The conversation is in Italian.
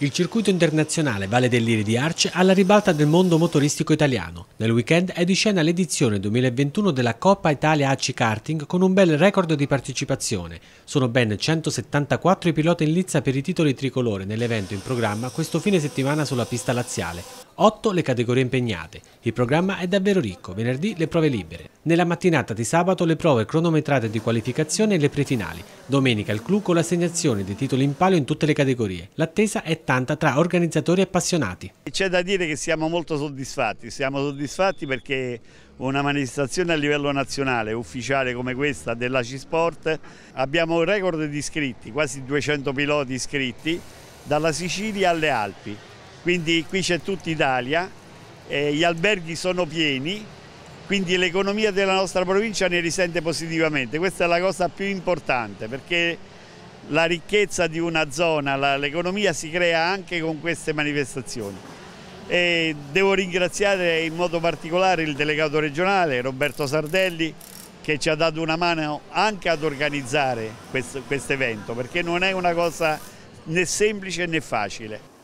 Il circuito internazionale Valle dell'Iri di Arce alla ribalta del mondo motoristico italiano. Nel weekend è di scena l'edizione 2021 della Coppa Italia AC Karting con un bel record di partecipazione. Sono ben 174 i piloti in lizza per i titoli tricolore nell'evento in programma questo fine settimana sulla pista laziale. 8 le categorie impegnate. Il programma è davvero ricco, venerdì le prove libere. Nella mattinata di sabato le prove cronometrate di qualificazione e le prefinali. Domenica il clou con l'assegnazione dei titoli in palio in tutte le categorie. L'attesa è tanta tra organizzatori e appassionati. C'è da dire che siamo molto soddisfatti, siamo soddisfatti perché una manifestazione a livello nazionale ufficiale come questa della c Sport abbiamo un record di iscritti, quasi 200 piloti iscritti dalla Sicilia alle Alpi. Quindi qui c'è tutta Italia eh, gli alberghi sono pieni, quindi l'economia della nostra provincia ne risente positivamente. Questa è la cosa più importante perché la ricchezza di una zona, l'economia si crea anche con queste manifestazioni. E devo ringraziare in modo particolare il delegato regionale Roberto Sardelli che ci ha dato una mano anche ad organizzare questo, questo evento perché non è una cosa né semplice né facile.